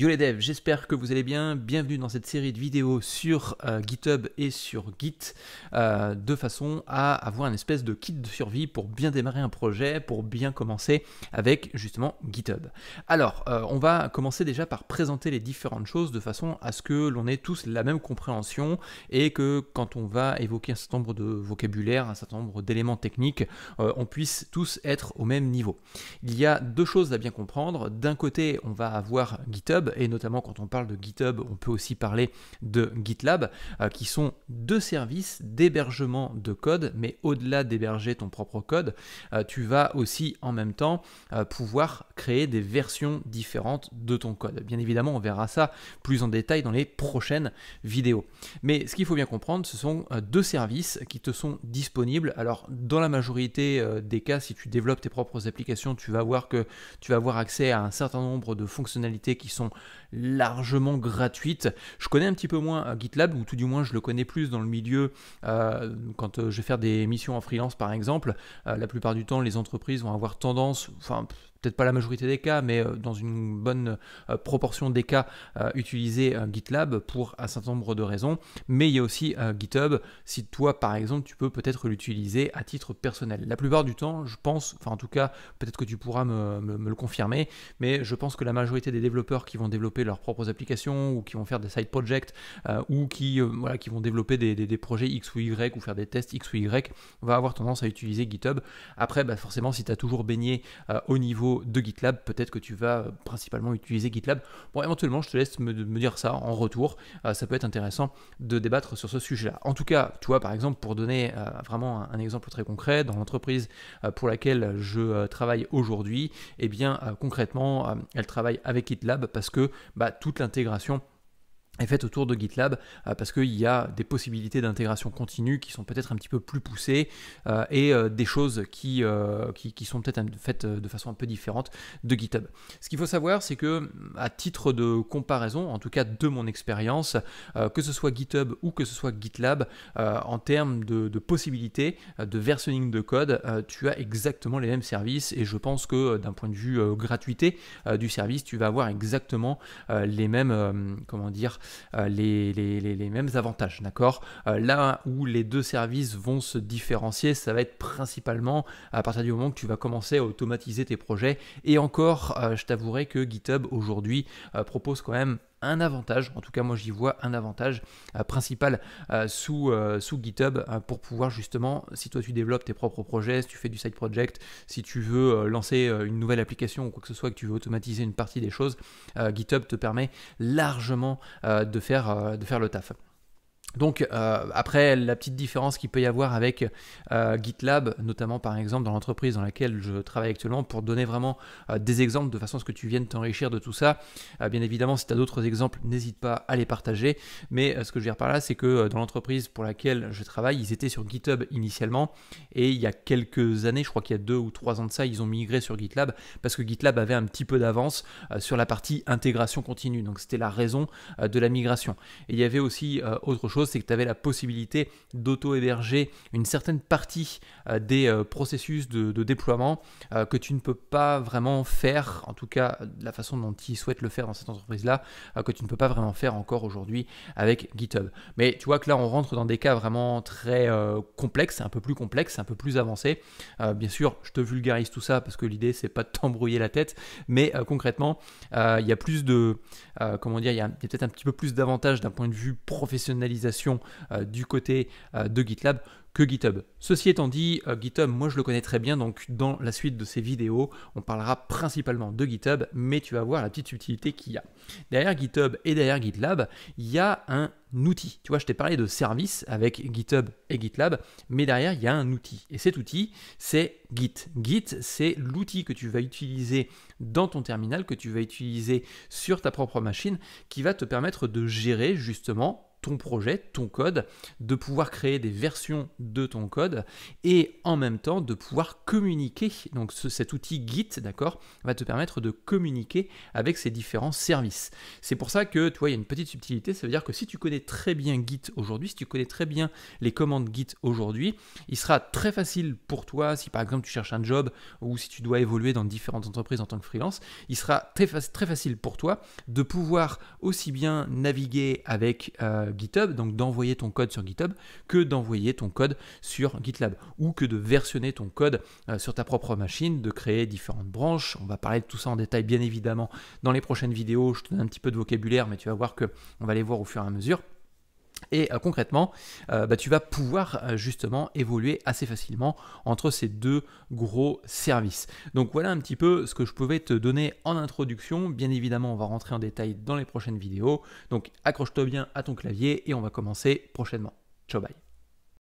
Yo les devs, j'espère que vous allez bien. Bienvenue dans cette série de vidéos sur euh, GitHub et sur Git, euh, de façon à avoir une espèce de kit de survie pour bien démarrer un projet, pour bien commencer avec justement GitHub. Alors, euh, on va commencer déjà par présenter les différentes choses de façon à ce que l'on ait tous la même compréhension et que quand on va évoquer un certain nombre de vocabulaire, un certain nombre d'éléments techniques, on puisse tous être au même niveau. Il y a deux choses à bien comprendre. D'un côté, on va avoir GitHub et notamment quand on parle de GitHub, on peut aussi parler de GitLab, euh, qui sont deux services d'hébergement de code, mais au-delà d'héberger ton propre code, euh, tu vas aussi en même temps euh, pouvoir créer des versions différentes de ton code. Bien évidemment, on verra ça plus en détail dans les prochaines vidéos. Mais ce qu'il faut bien comprendre, ce sont deux services qui te sont disponibles. Alors, dans la majorité des cas, si tu développes tes propres applications, tu vas voir que tu vas avoir accès à un certain nombre de fonctionnalités qui sont largement gratuites. Je connais un petit peu moins euh, GitLab, ou tout du moins je le connais plus dans le milieu euh, quand euh, je vais faire des missions en freelance par exemple. la plupart du temps, les entreprises vont avoir tendance, enfin peut-être pas la majorité des cas, mais euh, dans une bonne euh, proportion des cas, euh, utiliser GitLab pour un certain nombre de raisons. Mais il y a aussi GitHub, si toi par exemple tu peux peut-être l'utiliser à titre personnel. La plupart du temps, je pense, enfin en tout cas, peut-être que tu pourras me, le confirmer, mais je pense que la majorité des développeurs qui vont développer leurs propres applications ou qui vont faire des side projects ou qui, qui vont développer des, projets X ou Y ou faire des tests X ou Y va avoir tendance à utiliser GitHub. Après, bah, forcément, si tu as toujours baigné au niveau de GitLab, peut-être que tu vas euh, principalement utiliser GitLab. Bon, éventuellement, je te laisse me, dire ça en retour. Euh, ça peut être intéressant de débattre sur ce sujet-là. En tout cas, tu vois, par exemple, pour donner euh, vraiment un, exemple très concret, dans l'entreprise pour laquelle je travaille aujourd'hui, eh bien, concrètement, elle travaille avec GitLab parce que bah, toute l'intégration est faite autour de GitLab euh, parce qu'il y a des possibilités d'intégration continue qui sont peut-être un petit peu plus poussées euh, et euh, des choses qui, sont peut-être faites de façon un peu différente de GitHub. Ce qu'il faut savoir, c'est que à titre de comparaison, en tout cas de mon expérience, que ce soit GitHub ou que ce soit GitLab, en termes de, possibilités de versionning de code, tu as exactement les mêmes services et je pense que d'un point de vue gratuité du service, tu vas avoir exactement les mêmes, comment dire, euh, les, mêmes avantages, d'accord euh, Là où les deux services vont se différencier, ça va être principalement à partir du moment que tu vas commencer à automatiser tes projets. Et encore, euh, je t'avouerai que GitHub aujourd'hui propose quand même un avantage, en tout cas moi j'y vois un avantage euh, principal euh, sous, euh, sous GitHub pour pouvoir justement, si toi tu développes tes propres projets, si tu fais du side project, si tu veux lancer une nouvelle application ou quoi que ce soit, que tu veux automatiser une partie des choses, GitHub te permet largement de, faire, de faire le taf. Donc euh, après la petite différence qu'il peut y avoir avec euh, GitLab, notamment par exemple dans l'entreprise dans laquelle je travaille actuellement, pour donner vraiment euh, des exemples de façon à ce que tu viennes t'enrichir de tout ça. bien évidemment, si tu as d'autres exemples, n'hésite pas à les partager. Mais ce que je veux dire par là, c'est que dans l'entreprise pour laquelle je travaille, ils étaient sur GitHub initialement, et il y a quelques années, je crois qu'il y a deux ou trois ans de ça, ils ont migré sur GitLab parce que GitLab avait un petit peu d'avance sur la partie intégration continue. Donc c'était la raison de la migration. Et il y avait aussi autre chose c'est que tu avais la possibilité d'auto-héberger une certaine partie euh, des euh, processus de, déploiement euh, que tu ne peux pas vraiment faire, en tout cas la façon dont ils souhaitent le faire dans cette entreprise-là, que tu ne peux pas vraiment faire encore aujourd'hui avec GitHub. Mais tu vois que là, on rentre dans des cas vraiment très complexes, un peu plus complexes, un peu plus avancés. bien sûr, je te vulgarise tout ça parce que l'idée, c'est pas de t'embrouiller la tête, mais concrètement, il y a plus de, comment dire, il y a peut-être un petit peu plus d'avantages d'un point de vue professionnalisation euh, du côté euh, de GitLab que GitHub. Ceci étant dit, euh, GitHub, moi je le connais très bien, donc dans la suite de ces vidéos, on parlera principalement de GitHub, mais tu vas voir la petite utilité qu'il y a. Derrière GitHub et derrière GitLab, il y a un outil. Tu vois, je t'ai parlé de service avec GitHub et GitLab, mais derrière, il y a un outil. Et cet outil, c'est Git. Git, c'est l'outil que tu vas utiliser dans ton terminal, que tu vas utiliser sur ta propre machine, qui va te permettre de gérer justement ton projet, ton code, de pouvoir créer des versions de ton code et en même temps de pouvoir communiquer. Donc cet outil Git, d'accord, va te permettre de communiquer avec ces différents services. C'est pour ça que, tu vois, il y a une petite subtilité, ça veut dire que si tu connais très bien Git aujourd'hui, si tu connais très bien les commandes Git aujourd'hui, il sera très facile pour toi, si par exemple tu cherches un job ou si tu dois évoluer dans différentes entreprises en tant que freelance, il sera très, très facile pour toi de pouvoir aussi bien naviguer avec... Euh, GitHub, donc d'envoyer ton code sur GitHub, que d'envoyer ton code sur GitLab, ou que de versionner ton code euh, sur ta propre machine, de créer différentes branches. On va parler de tout ça en détail bien évidemment dans les prochaines vidéos. Je te donne un petit peu de vocabulaire, mais tu vas voir que on va les voir au fur et à mesure. Et euh, concrètement, euh, bah, tu vas pouvoir euh, justement évoluer assez facilement entre ces deux gros services. Donc voilà un petit peu ce que je pouvais te donner en introduction. Bien évidemment, on va rentrer en détail dans les prochaines vidéos. Donc accroche-toi bien à ton clavier et on va commencer prochainement. Ciao bye